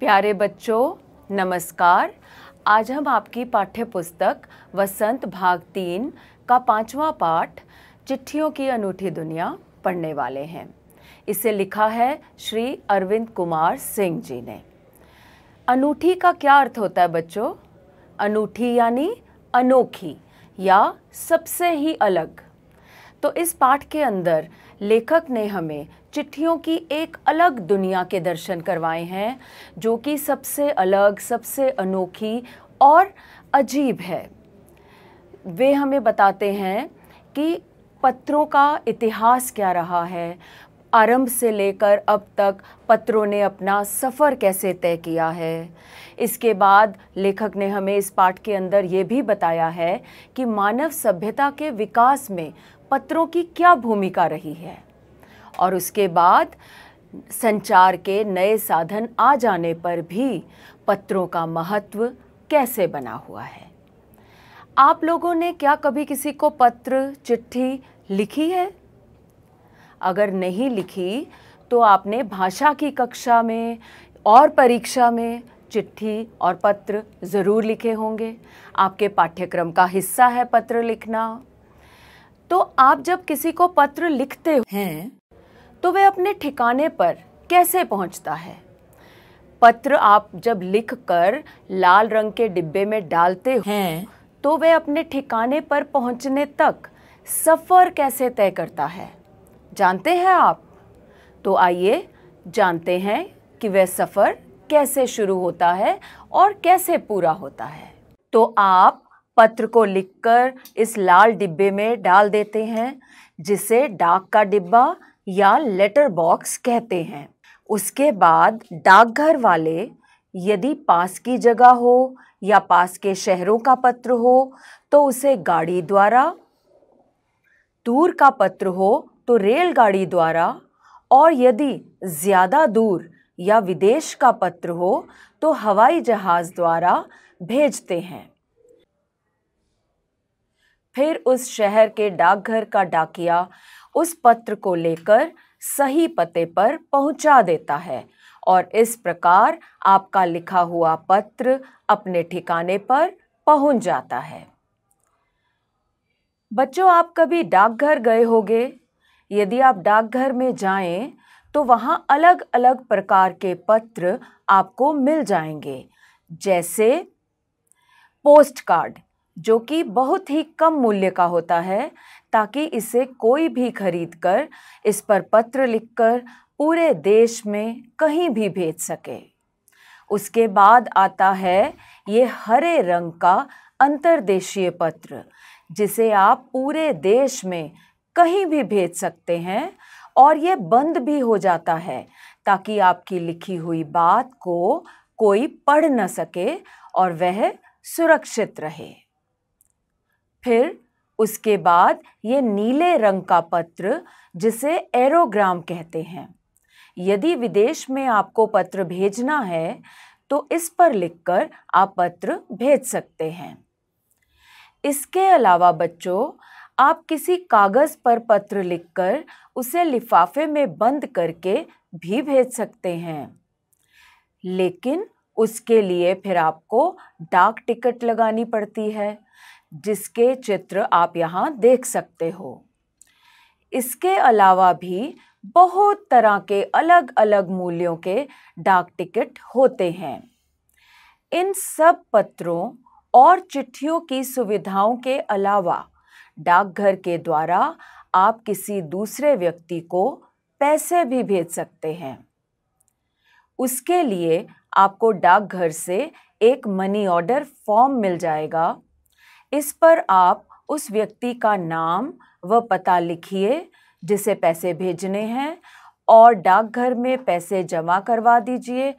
प्यारे बच्चों नमस्कार आज हम आपकी पाठ्य पुस्तक वसंत भाग तीन का पांचवा पाठ चिट्ठियों की अनूठी दुनिया पढ़ने वाले हैं इसे लिखा है श्री अरविंद कुमार सिंह जी ने अनूठी का क्या अर्थ होता है बच्चों अनूठी यानी अनोखी या सबसे ही अलग तो इस पाठ के अंदर लेखक ने हमें चिट्ठियों की एक अलग दुनिया के दर्शन करवाए हैं जो कि सबसे अलग सबसे अनोखी और अजीब है वे हमें बताते हैं कि पत्रों का इतिहास क्या रहा है आरंभ से लेकर अब तक पत्रों ने अपना सफ़र कैसे तय किया है इसके बाद लेखक ने हमें इस पाठ के अंदर ये भी बताया है कि मानव सभ्यता के विकास में पत्रों की क्या भूमिका रही है और उसके बाद संचार के नए साधन आ जाने पर भी पत्रों का महत्व कैसे बना हुआ है आप लोगों ने क्या कभी किसी को पत्र चिट्ठी लिखी है अगर नहीं लिखी तो आपने भाषा की कक्षा में और परीक्षा में चिट्ठी और पत्र ज़रूर लिखे होंगे आपके पाठ्यक्रम का हिस्सा है पत्र लिखना तो आप जब किसी को पत्र लिखते हैं तो वह अपने ठिकाने पर कैसे पहुंचता है पत्र आप जब लिख कर लाल रंग के डिब्बे में डालते हैं तो वह अपने ठिकाने पर पहुंचने तक सफ़र कैसे तय करता है जानते हैं आप तो आइए जानते हैं कि वह सफ़र कैसे शुरू होता है और कैसे पूरा होता है तो आप पत्र को लिखकर इस लाल डिब्बे में डाल देते हैं जिसे डाक का डिब्बा या लेटर बॉक्स कहते हैं उसके बाद डाकघर वाले यदि पास की जगह हो या पास के शहरों का पत्र हो तो उसे गाड़ी द्वारा दूर का पत्र हो तो रेलगाड़ी द्वारा और यदि ज़्यादा दूर या विदेश का पत्र हो तो हवाई जहाज़ द्वारा भेजते हैं फिर उस शहर के डाकघर का डाकिया उस पत्र को लेकर सही पते पर पहुंचा देता है और इस प्रकार आपका लिखा हुआ पत्र अपने ठिकाने पर पहुंच जाता है बच्चों आप कभी डाकघर गए होंगे यदि आप डाकघर में जाएं तो वहाँ अलग अलग प्रकार के पत्र आपको मिल जाएंगे जैसे पोस्ट कार्ड जो कि बहुत ही कम मूल्य का होता है ताकि इसे कोई भी खरीद कर इस पर पत्र लिखकर पूरे देश में कहीं भी भेज सके उसके बाद आता है ये हरे रंग का अंतर्देशीय पत्र जिसे आप पूरे देश में कहीं भी भेज सकते हैं और ये बंद भी हो जाता है ताकि आपकी लिखी हुई बात को कोई पढ़ न सके और वह सुरक्षित रहे फिर उसके बाद ये नीले रंग का पत्र जिसे एरोग्राम कहते हैं यदि विदेश में आपको पत्र भेजना है तो इस पर लिखकर आप पत्र भेज सकते हैं इसके अलावा बच्चों आप किसी कागज़ पर पत्र लिखकर उसे लिफाफे में बंद करके भी भेज सकते हैं लेकिन उसके लिए फिर आपको डाक टिकट लगानी पड़ती है जिसके चित्र आप यहाँ देख सकते हो इसके अलावा भी बहुत तरह के अलग अलग मूल्यों के डाक टिकट होते हैं इन सब पत्रों और चिट्ठियों की सुविधाओं के अलावा डाकघर के द्वारा आप किसी दूसरे व्यक्ति को पैसे भी भेज सकते हैं उसके लिए आपको डाकघर से एक मनी ऑर्डर फॉर्म मिल जाएगा इस पर आप उस व्यक्ति का नाम व पता लिखिए जिसे पैसे भेजने हैं और डाकघर में पैसे जमा करवा दीजिए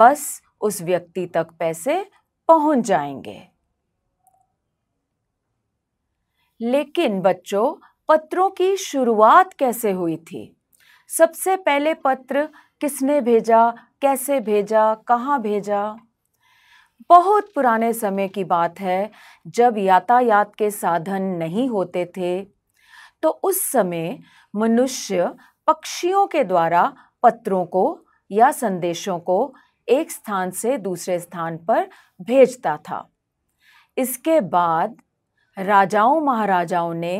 बस उस व्यक्ति तक पैसे पहुंच जाएंगे लेकिन बच्चों पत्रों की शुरुआत कैसे हुई थी सबसे पहले पत्र किसने भेजा कैसे भेजा कहाँ भेजा बहुत पुराने समय की बात है जब यातायात के साधन नहीं होते थे तो उस समय मनुष्य पक्षियों के द्वारा पत्रों को या संदेशों को एक स्थान से दूसरे स्थान पर भेजता था इसके बाद राजाओं महाराजाओं ने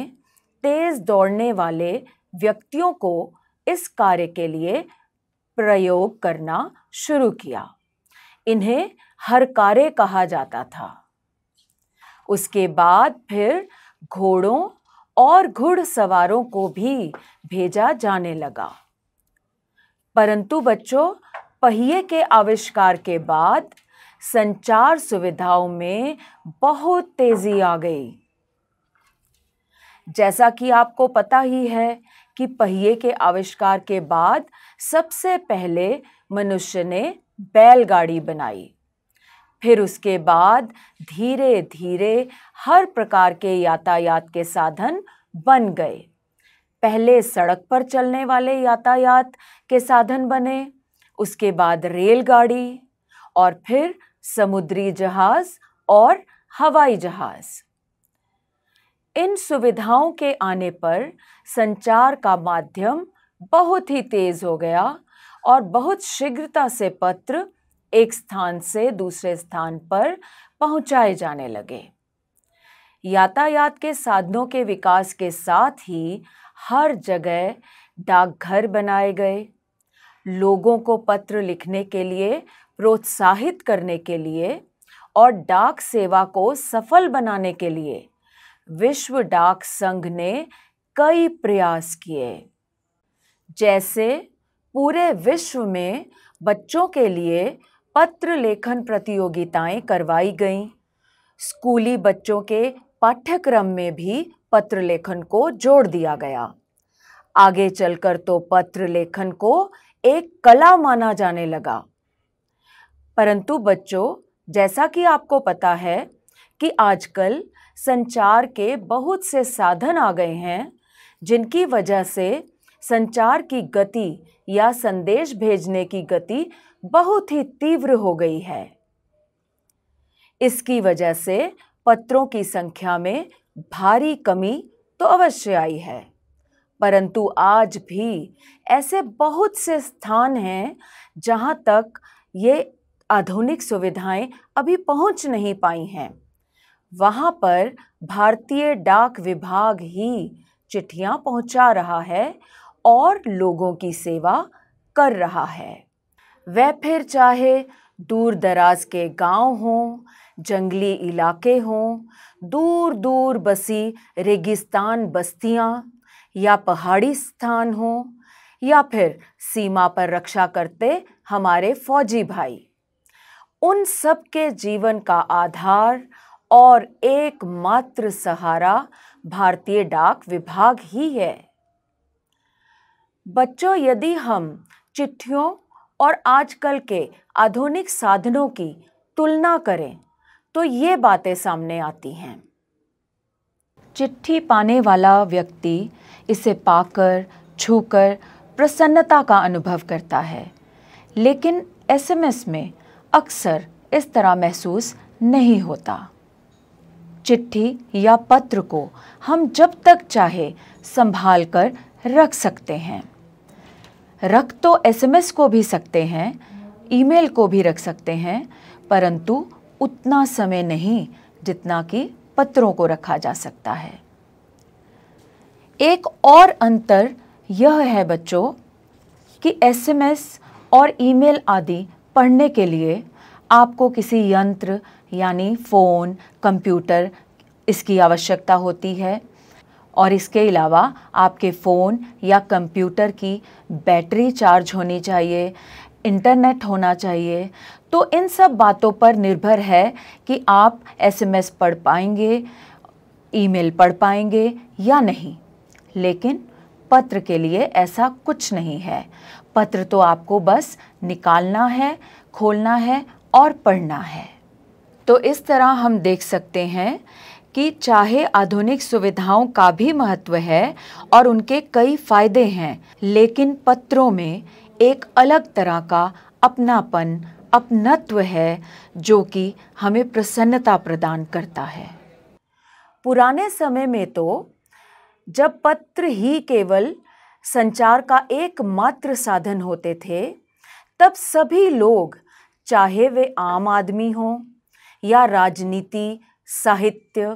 तेज़ दौड़ने वाले व्यक्तियों को इस कार्य के लिए प्रयोग करना शुरू किया इन्हें हर कार्य कहा जाता था उसके बाद फिर घोड़ों और घुड़सवारों को भी भेजा जाने लगा परंतु बच्चों पहिए के आविष्कार के बाद संचार सुविधाओं में बहुत तेजी आ गई जैसा कि आपको पता ही है कि पहिए के आविष्कार के बाद सबसे पहले मनुष्य ने बैलगाड़ी बनाई फिर उसके बाद धीरे धीरे हर प्रकार के यातायात के साधन बन गए पहले सड़क पर चलने वाले यातायात के साधन बने उसके बाद रेलगाड़ी और फिर समुद्री जहाज और हवाई जहाज इन सुविधाओं के आने पर संचार का माध्यम बहुत ही तेज हो गया और बहुत शीघ्रता से पत्र एक स्थान से दूसरे स्थान पर पहुंचाए जाने लगे यातायात के साधनों के विकास के साथ ही हर जगह डाकघर बनाए गए लोगों को पत्र लिखने के लिए प्रोत्साहित करने के लिए और डाक सेवा को सफल बनाने के लिए विश्व डाक संघ ने कई प्रयास किए जैसे पूरे विश्व में बच्चों के लिए पत्र लेखन प्रतियोगिताएं करवाई गईं स्कूली बच्चों के पाठ्यक्रम में भी पत्र लेखन को जोड़ दिया गया आगे चलकर तो पत्र लेखन को एक कला माना जाने लगा परंतु बच्चों जैसा कि आपको पता है कि आजकल संचार के बहुत से साधन आ गए हैं जिनकी वजह से संचार की गति या संदेश भेजने की गति बहुत ही तीव्र हो गई है इसकी वजह से पत्रों की संख्या में भारी कमी तो अवश्य आई है परंतु आज भी ऐसे बहुत से स्थान हैं जहां तक ये आधुनिक सुविधाएं अभी पहुंच नहीं पाई हैं वहां पर भारतीय डाक विभाग ही चिट्ठियां पहुंचा रहा है और लोगों की सेवा कर रहा है वह फिर चाहे दूर दराज के गांव हों जंगली इलाके हों दूर दूर बसी रेगिस्तान बस्तियां या पहाड़ी स्थान हों या फिर सीमा पर रक्षा करते हमारे फौजी भाई उन सब के जीवन का आधार और एकमात्र सहारा भारतीय डाक विभाग ही है बच्चों यदि हम चिट्ठियों और आजकल के आधुनिक साधनों की तुलना करें तो ये बातें सामने आती हैं चिट्ठी पाने वाला व्यक्ति इसे पाकर छूकर प्रसन्नता का अनुभव करता है लेकिन एसएमएस में अक्सर इस तरह महसूस नहीं होता चिट्ठी या पत्र को हम जब तक चाहे संभाल कर रख सकते हैं रख तो एसएमएस को भी सकते हैं ईमेल को भी रख सकते हैं परंतु उतना समय नहीं जितना कि पत्रों को रखा जा सकता है एक और अंतर यह है बच्चों कि एसएमएस और ईमेल आदि पढ़ने के लिए आपको किसी यंत्र यानी फ़ोन कंप्यूटर इसकी आवश्यकता होती है और इसके अलावा आपके फ़ोन या कंप्यूटर की बैटरी चार्ज होनी चाहिए इंटरनेट होना चाहिए तो इन सब बातों पर निर्भर है कि आप एसएमएस पढ़ पाएंगे ईमेल पढ़ पाएंगे या नहीं लेकिन पत्र के लिए ऐसा कुछ नहीं है पत्र तो आपको बस निकालना है खोलना है और पढ़ना है तो इस तरह हम देख सकते हैं कि चाहे आधुनिक सुविधाओं का भी महत्व है और उनके कई फायदे हैं लेकिन पत्रों में एक अलग तरह का अपनापन अपनत्व है जो कि हमें प्रसन्नता प्रदान करता है पुराने समय में तो जब पत्र ही केवल संचार का एकमात्र साधन होते थे तब सभी लोग चाहे वे आम आदमी हों या राजनीति साहित्य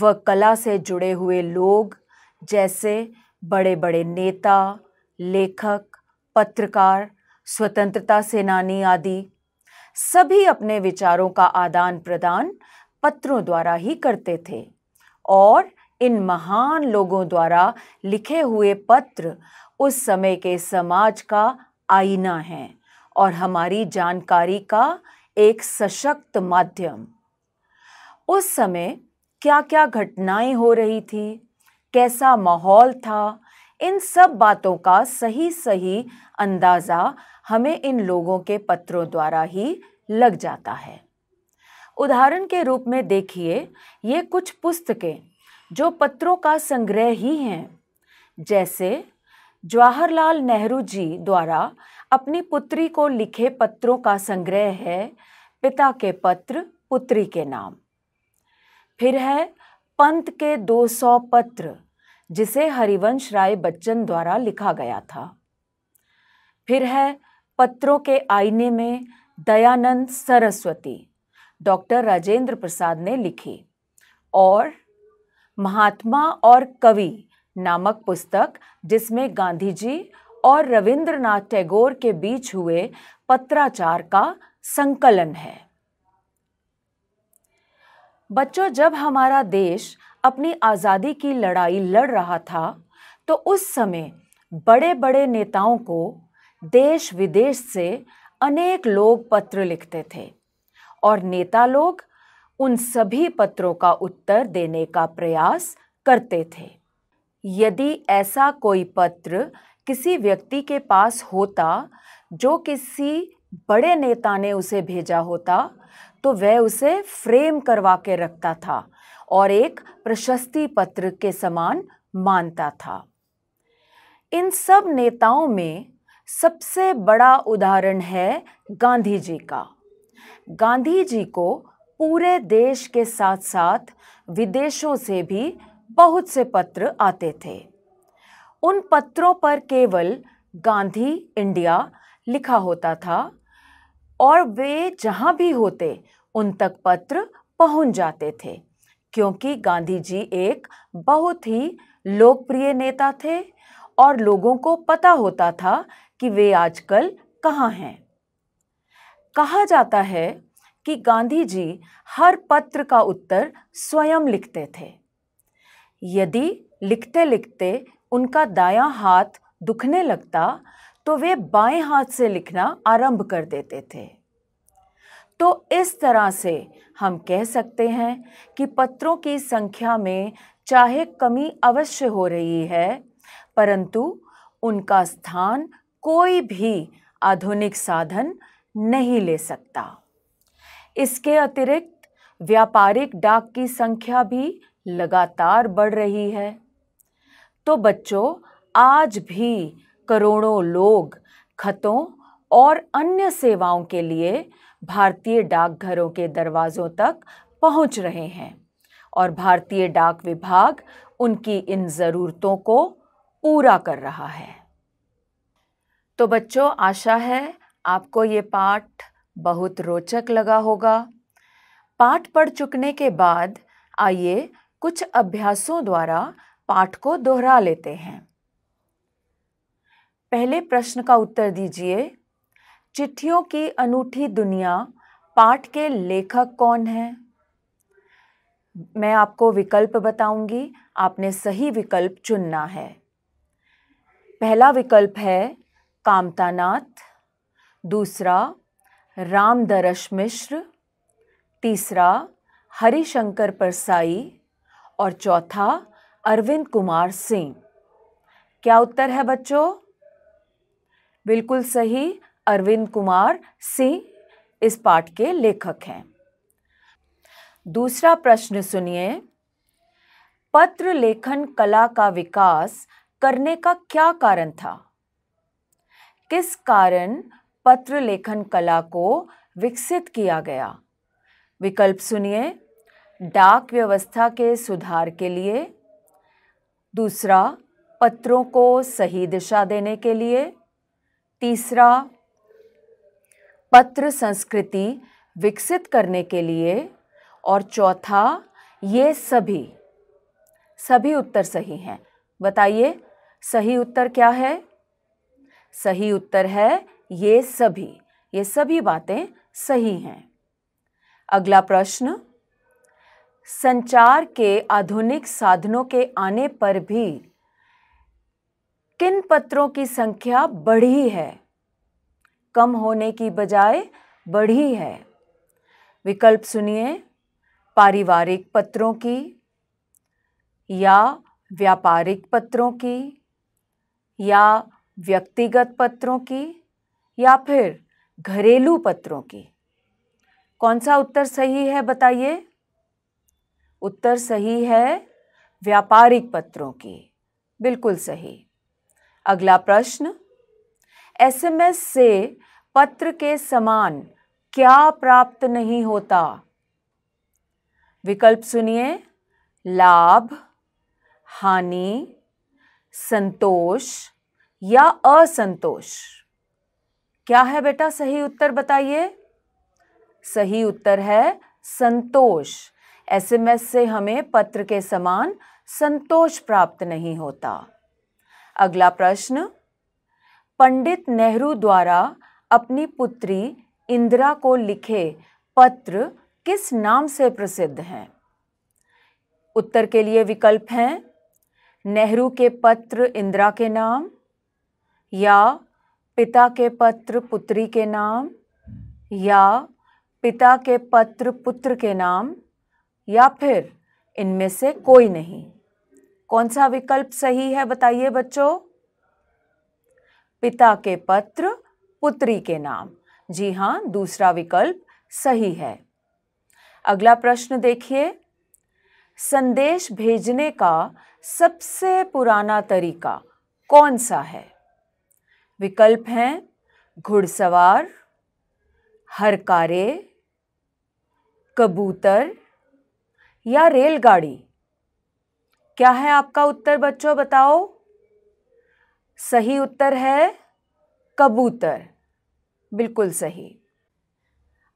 व कला से जुड़े हुए लोग जैसे बड़े बड़े नेता लेखक पत्रकार स्वतंत्रता सेनानी आदि सभी अपने विचारों का आदान प्रदान पत्रों द्वारा ही करते थे और इन महान लोगों द्वारा लिखे हुए पत्र उस समय के समाज का आईना है और हमारी जानकारी का एक सशक्त माध्यम उस समय क्या क्या घटनाएं हो रही थी कैसा माहौल था इन सब बातों का सही सही अंदाज़ा हमें इन लोगों के पत्रों द्वारा ही लग जाता है उदाहरण के रूप में देखिए ये कुछ पुस्तकें जो पत्रों का संग्रह ही हैं जैसे जवाहरलाल नेहरू जी द्वारा अपनी पुत्री को लिखे पत्रों का संग्रह है पिता के पत्र पुत्री के नाम फिर है पंत के 200 पत्र जिसे हरिवंश राय बच्चन द्वारा लिखा गया था फिर है पत्रों के आईने में दयानंद सरस्वती डॉक्टर राजेंद्र प्रसाद ने लिखी और महात्मा और कवि नामक पुस्तक जिसमें गांधी जी और रविंद्रनाथ टैगोर के बीच हुए पत्राचार का संकलन है बच्चों जब हमारा देश अपनी आज़ादी की लड़ाई लड़ रहा था तो उस समय बड़े बड़े नेताओं को देश विदेश से अनेक लोग पत्र लिखते थे और नेता लोग उन सभी पत्रों का उत्तर देने का प्रयास करते थे यदि ऐसा कोई पत्र किसी व्यक्ति के पास होता जो किसी बड़े नेता ने उसे भेजा होता तो वह उसे फ्रेम करवा के रखता था और एक प्रशस्ति पत्र के समान मानता था इन सब नेताओं में सबसे बड़ा उदाहरण है गांधी जी का गांधी जी को पूरे देश के साथ साथ विदेशों से भी बहुत से पत्र आते थे उन पत्रों पर केवल गांधी इंडिया लिखा होता था और वे जहाँ भी होते उन तक पत्र पहुँच जाते थे क्योंकि गांधी जी एक बहुत ही लोकप्रिय नेता थे और लोगों को पता होता था कि वे आजकल कहाँ हैं कहा जाता है कि गांधी जी हर पत्र का उत्तर स्वयं लिखते थे यदि लिखते लिखते उनका दायां हाथ दुखने लगता तो वे बाएं हाथ से लिखना आरंभ कर देते थे तो इस तरह से हम कह सकते हैं कि पत्रों की संख्या में चाहे कमी अवश्य हो रही है परंतु उनका स्थान कोई भी आधुनिक साधन नहीं ले सकता इसके अतिरिक्त व्यापारिक डाक की संख्या भी लगातार बढ़ रही है तो बच्चों आज भी करोड़ों लोग खतों और अन्य सेवाओं के लिए भारतीय डाकघरों के दरवाज़ों तक पहुंच रहे हैं और भारतीय डाक विभाग उनकी इन ज़रूरतों को पूरा कर रहा है तो बच्चों आशा है आपको ये पाठ बहुत रोचक लगा होगा पाठ पढ़ चुकने के बाद आइए कुछ अभ्यासों द्वारा पाठ को दोहरा लेते हैं पहले प्रश्न का उत्तर दीजिए चिट्ठियों की अनूठी दुनिया पाठ के लेखक कौन हैं मैं आपको विकल्प बताऊंगी आपने सही विकल्प चुनना है पहला विकल्प है कामतानाथ दूसरा रामदरश मिश्र तीसरा हरिशंकर परसाई और चौथा अरविंद कुमार सिंह क्या उत्तर है बच्चों बिल्कुल सही अरविंद कुमार सिंह इस पाठ के लेखक हैं दूसरा प्रश्न सुनिए पत्र लेखन कला का विकास करने का क्या कारण था किस कारण पत्र लेखन कला को विकसित किया गया विकल्प सुनिए डाक व्यवस्था के सुधार के लिए दूसरा पत्रों को सही दिशा देने के लिए तीसरा पत्र संस्कृति विकसित करने के लिए और चौथा ये सभी सभी उत्तर सही हैं बताइए सही उत्तर क्या है सही उत्तर है ये सभी ये सभी बातें सही हैं अगला प्रश्न संचार के आधुनिक साधनों के आने पर भी किन पत्रों की संख्या बढ़ी है कम होने की बजाय बढ़ी है विकल्प सुनिए पारिवारिक पत्रों की या व्यापारिक पत्रों की या व्यक्तिगत पत्रों की या फिर घरेलू पत्रों की कौन सा उत्तर सही है बताइए उत्तर सही है व्यापारिक पत्रों की बिल्कुल सही अगला प्रश्न एसएमएस से पत्र के समान क्या प्राप्त नहीं होता विकल्प सुनिए लाभ हानि संतोष या असंतोष क्या है बेटा सही उत्तर बताइए सही उत्तर है संतोष एसएमएस से हमें पत्र के समान संतोष प्राप्त नहीं होता अगला प्रश्न पंडित नेहरू द्वारा अपनी पुत्री इंदिरा को लिखे पत्र किस नाम से प्रसिद्ध हैं उत्तर के लिए विकल्प हैं नेहरू के पत्र इंदिरा के नाम या पिता के पत्र पुत्री के नाम या पिता के पत्र पुत्र के नाम या फिर इनमें से कोई नहीं कौन सा विकल्प सही है बताइए बच्चों पिता के पत्र पुत्री के नाम जी हाँ दूसरा विकल्प सही है अगला प्रश्न देखिए संदेश भेजने का सबसे पुराना तरीका कौन सा है विकल्प हैं घुड़सवार हरकारे कबूतर या रेलगाड़ी क्या है आपका उत्तर बच्चों बताओ सही उत्तर है कबूतर बिल्कुल सही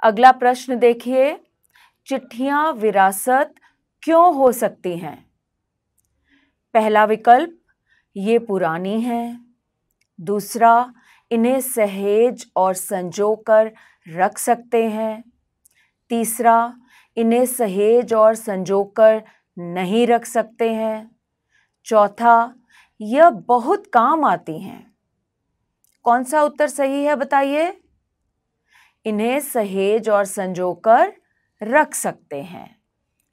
अगला प्रश्न देखिए चिट्ठियां विरासत क्यों हो सकती हैं पहला विकल्प ये पुरानी हैं दूसरा इन्हें सहेज और संजो कर रख सकते हैं तीसरा इन्हें सहेज और संजो कर नहीं रख सकते हैं चौथा यह बहुत काम आती हैं कौन सा उत्तर सही है बताइए इन्हें सहेज और संजोकर रख सकते हैं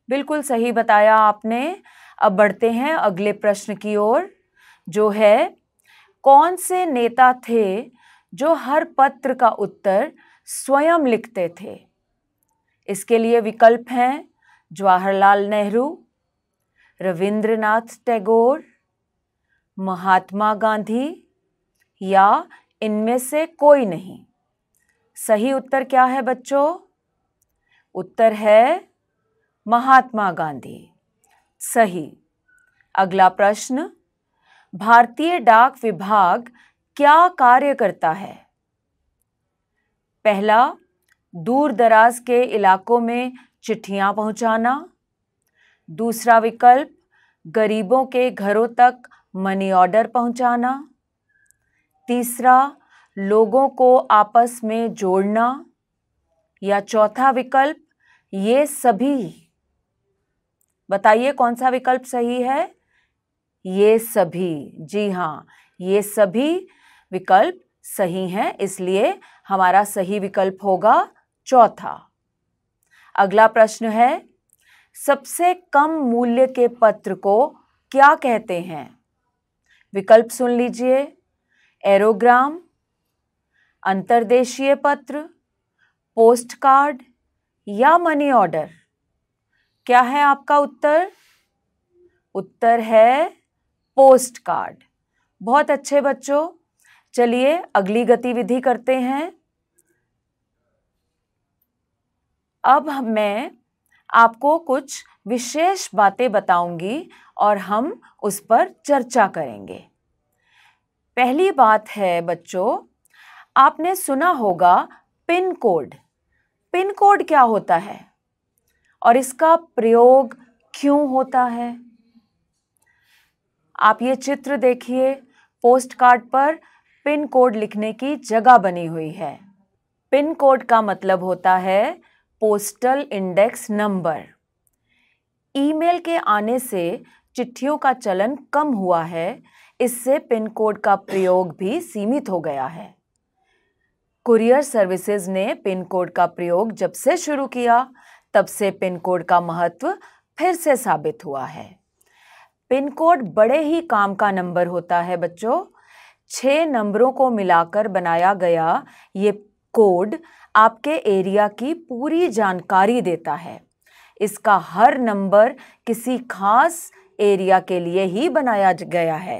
बिल्कुल सही बताया आपने अब बढ़ते हैं अगले प्रश्न की ओर जो है कौन से नेता थे जो हर पत्र का उत्तर स्वयं लिखते थे इसके लिए विकल्प हैं जवाहरलाल नेहरू रविंद्रनाथ टैगोर महात्मा गांधी या इनमें से कोई नहीं सही उत्तर क्या है बच्चों उत्तर है महात्मा गांधी सही अगला प्रश्न भारतीय डाक विभाग क्या कार्य करता है पहला दूर दराज के इलाकों में चिट्ठियां पहुँचाना दूसरा विकल्प गरीबों के घरों तक मनी ऑर्डर पहुंचाना तीसरा लोगों को आपस में जोड़ना या चौथा विकल्प ये सभी बताइए कौन सा विकल्प सही है ये सभी जी हाँ ये सभी विकल्प सही हैं इसलिए हमारा सही विकल्प होगा चौथा अगला प्रश्न है सबसे कम मूल्य के पत्र को क्या कहते हैं विकल्प सुन लीजिए एरोग्राम अंतर्देशीय पत्र पोस्ट कार्ड या मनी ऑर्डर क्या है आपका उत्तर उत्तर है पोस्ट कार्ड बहुत अच्छे बच्चों चलिए अगली गतिविधि करते हैं अब मैं आपको कुछ विशेष बातें बताऊंगी और हम उस पर चर्चा करेंगे पहली बात है बच्चों आपने सुना होगा पिन कोड पिन कोड क्या होता है और इसका प्रयोग क्यों होता है आप ये चित्र देखिए पोस्ट कार्ड पर पिन कोड लिखने की जगह बनी हुई है पिन कोड का मतलब होता है पोस्टल इंडेक्स नंबर ईमेल के आने से चिट्ठियों का चलन कम हुआ है इससे पिन कोड का प्रयोग भी सीमित हो गया है कुरियर सर्विसेज ने पिन कोड का प्रयोग जब से शुरू किया तब से पिन कोड का महत्व फिर से साबित हुआ है पिन कोड बड़े ही काम का नंबर होता है बच्चों छः नंबरों को मिलाकर बनाया गया ये कोड आपके एरिया की पूरी जानकारी देता है इसका हर नंबर किसी खास एरिया के लिए ही बनाया गया है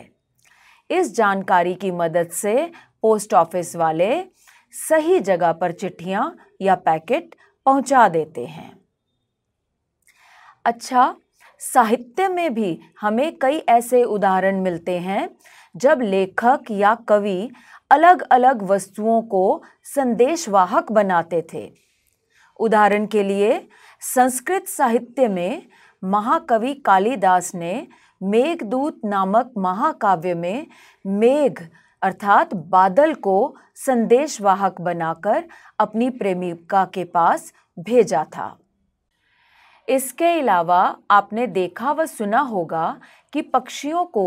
इस जानकारी की मदद से पोस्ट ऑफिस वाले सही जगह पर चिट्ठियाँ या पैकेट पहुँचा देते हैं अच्छा साहित्य में भी हमें कई ऐसे उदाहरण मिलते हैं जब लेखक या कवि अलग अलग वस्तुओं को संदेशवाहक बनाते थे उदाहरण के लिए संस्कृत साहित्य में महाकवि कालिदास ने मेघदूत नामक महाकाव्य में मेघ अर्थात बादल को संदेशवाहक बनाकर अपनी प्रेमिका के पास भेजा था इसके अलावा आपने देखा व सुना होगा कि पक्षियों को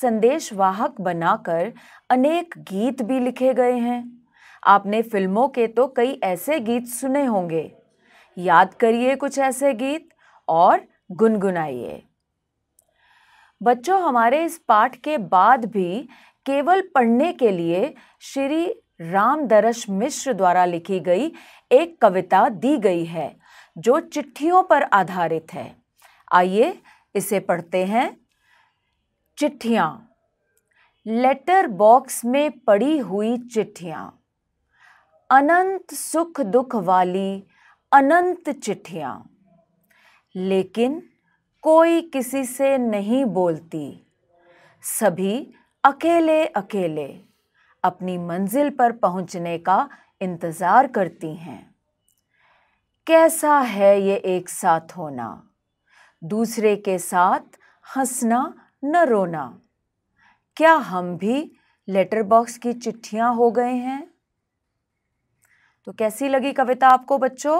संदेशवाहक बनाकर अनेक गीत भी लिखे गए हैं आपने फिल्मों के तो कई ऐसे गीत सुने होंगे याद करिए कुछ ऐसे गीत और गुनगुनाइए बच्चों हमारे इस पाठ के बाद भी केवल पढ़ने के लिए श्री रामदर्श मिश्र द्वारा लिखी गई एक कविता दी गई है जो चिट्ठियों पर आधारित है आइए इसे पढ़ते हैं चिट्ठियाँ लेटर बॉक्स में पड़ी हुई चिट्ठियाँ अनंत सुख दुख वाली अनंत चिट्ठियाँ लेकिन कोई किसी से नहीं बोलती सभी अकेले अकेले अपनी मंजिल पर पहुंचने का इंतज़ार करती हैं कैसा है ये एक साथ होना दूसरे के साथ हंसना न रोना क्या हम भी लेटर बॉक्स की चिट्ठियां हो गए हैं तो कैसी लगी कविता आपको बच्चों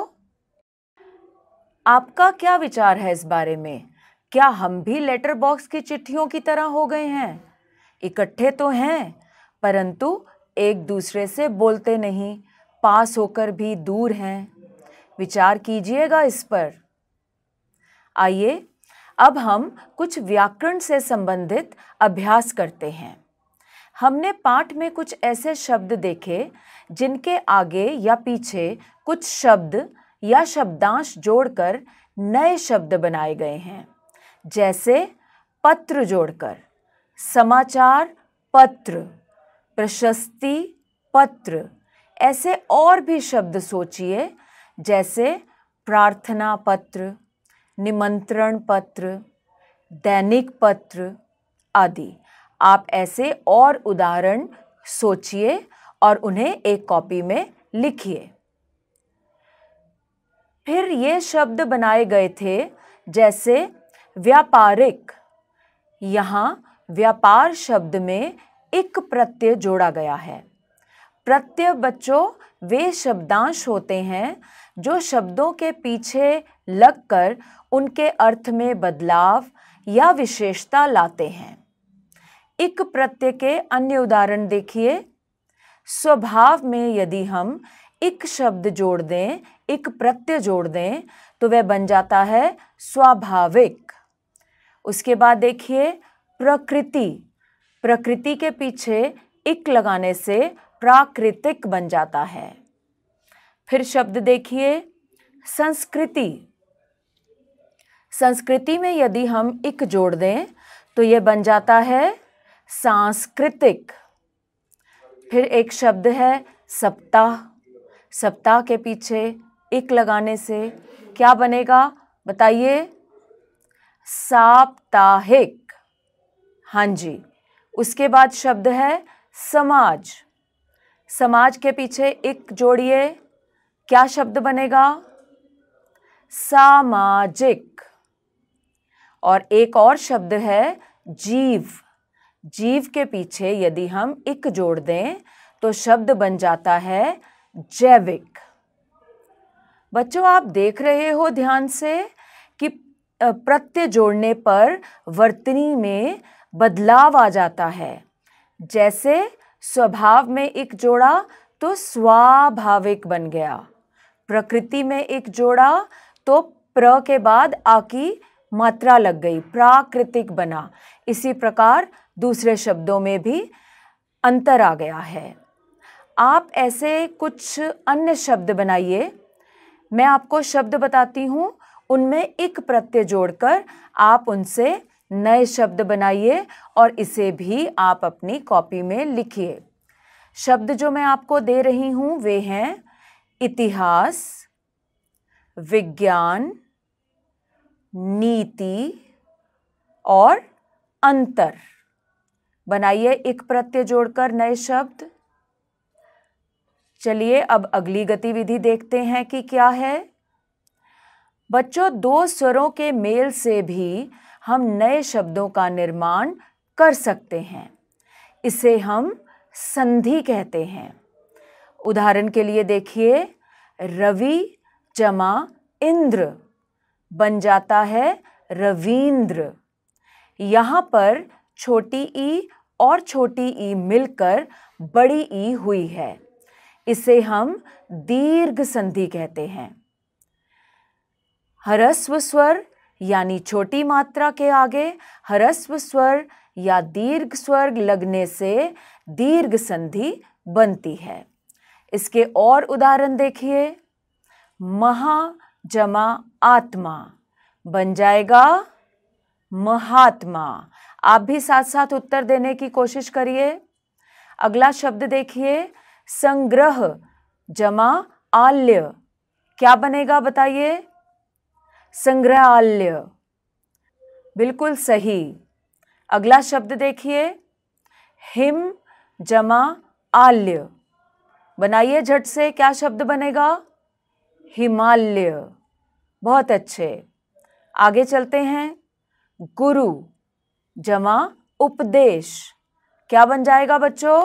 आपका क्या विचार है इस बारे में क्या हम भी लेटर बॉक्स की चिट्ठियों की तरह हो गए हैं इकट्ठे तो हैं परंतु एक दूसरे से बोलते नहीं पास होकर भी दूर हैं विचार कीजिएगा इस पर आइए अब हम कुछ व्याकरण से संबंधित अभ्यास करते हैं हमने पाठ में कुछ ऐसे शब्द देखे जिनके आगे या पीछे कुछ शब्द या शब्दांश जोड़कर नए शब्द बनाए गए हैं जैसे पत्र जोड़कर समाचार पत्र प्रशस्ति पत्र ऐसे और भी शब्द सोचिए जैसे प्रार्थना पत्र निमंत्रण पत्र दैनिक पत्र आदि आप ऐसे और उदाहरण सोचिए और उन्हें एक कॉपी में लिखिए फिर ये शब्द बनाए गए थे जैसे व्यापारिक यहाँ व्यापार शब्द में एक प्रत्यय जोड़ा गया है प्रत्यय बच्चों वे शब्दांश होते हैं जो शब्दों के पीछे लगकर उनके अर्थ में बदलाव या विशेषता लाते हैं एक प्रत्यय के अन्य उदाहरण देखिए स्वभाव में यदि हम एक शब्द जोड़ दें एक प्रत्यय जोड़ दें तो वह बन जाता है स्वाभाविक उसके बाद देखिए प्रकृति प्रकृति के पीछे इक लगाने से प्राकृतिक बन जाता है फिर शब्द देखिए संस्कृति संस्कृति में यदि हम एक जोड़ दें तो यह बन जाता है सांस्कृतिक फिर एक शब्द है सप्ताह सप्ताह के पीछे एक लगाने से क्या बनेगा बताइए साप्ताहिक हाँ जी उसके बाद शब्द है समाज समाज के पीछे एक जोड़िए क्या शब्द बनेगा सामाजिक और एक और शब्द है जीव जीव के पीछे यदि हम एक जोड़ दें तो शब्द बन जाता है जैविक बच्चों आप देख रहे हो ध्यान से कि प्रत्यय जोड़ने पर वर्तनी में बदलाव आ जाता है जैसे स्वभाव में एक जोड़ा तो स्वाभाविक बन गया प्रकृति में एक जोड़ा तो प्र के बाद आ की मात्रा लग गई प्राकृतिक बना इसी प्रकार दूसरे शब्दों में भी अंतर आ गया है आप ऐसे कुछ अन्य शब्द बनाइए मैं आपको शब्द बताती हूँ उनमें एक प्रत्यय जोड़कर आप उनसे नए शब्द बनाइए और इसे भी आप अपनी कॉपी में लिखिए शब्द जो मैं आपको दे रही हूँ वे हैं इतिहास विज्ञान नीति और अंतर बनाइए एक प्रत्यय जोड़कर नए शब्द चलिए अब अगली गतिविधि देखते हैं कि क्या है बच्चों दो स्वरों के मेल से भी हम नए शब्दों का निर्माण कर सकते हैं इसे हम संधि कहते हैं उदाहरण के लिए देखिए रवि जमा इंद्र बन जाता है रवींद्र यहाँ पर छोटी ई और छोटी ई मिलकर बड़ी ई हुई है इसे हम दीर्घ संधि कहते हैं हरस्व स्वर यानी छोटी मात्रा के आगे हरस्व स्वर या दीर्घ स्वर्ग लगने से दीर्घ संधि बनती है इसके और उदाहरण देखिए महा जमा आत्मा बन जाएगा महात्मा आप भी साथ साथ उत्तर देने की कोशिश करिए अगला शब्द देखिए संग्रह जमा आल्य क्या बनेगा बताइए संग्रहालय बिल्कुल सही अगला शब्द देखिए हिम जमा आल्य बनाइए झट से क्या शब्द बनेगा हिमालय बहुत अच्छे आगे चलते हैं गुरु जमा उपदेश क्या बन जाएगा बच्चों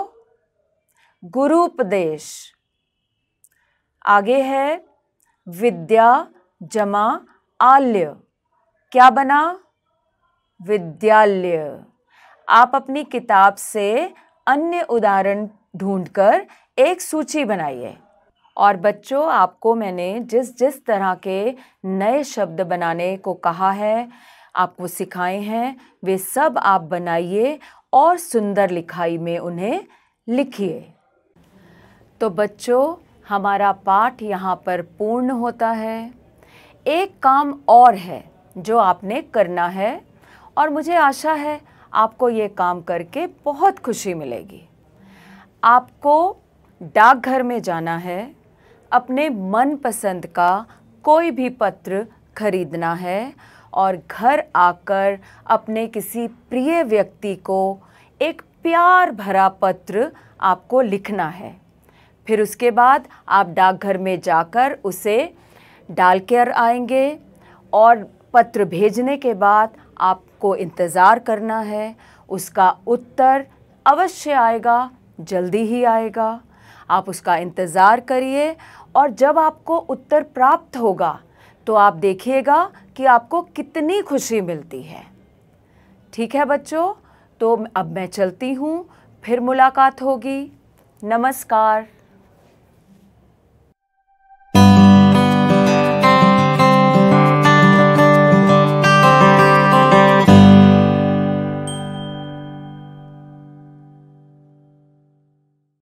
गुरु उपदेश आगे है विद्या जमा आल्य क्या बना विद्यालय आप अपनी किताब से अन्य उदाहरण ढूंढकर एक सूची बनाइए और बच्चों आपको मैंने जिस जिस तरह के नए शब्द बनाने को कहा है आपको सिखाए हैं वे सब आप बनाइए और सुंदर लिखाई में उन्हें लिखिए तो बच्चों हमारा पाठ यहाँ पर पूर्ण होता है एक काम और है जो आपने करना है और मुझे आशा है आपको ये काम करके बहुत खुशी मिलेगी आपको डाकघर में जाना है अपने मनपसंद का कोई भी पत्र खरीदना है और घर आकर अपने किसी प्रिय व्यक्ति को एक प्यार भरा पत्र आपको लिखना है फिर उसके बाद आप डाकघर में जाकर उसे डाल कर आएंगे और पत्र भेजने के बाद आपको इंतज़ार करना है उसका उत्तर अवश्य आएगा जल्दी ही आएगा आप उसका इंतज़ार करिए और जब आपको उत्तर प्राप्त होगा तो आप देखिएगा कि आपको कितनी खुशी मिलती है ठीक है बच्चों तो अब मैं चलती हूँ फिर मुलाकात होगी नमस्कार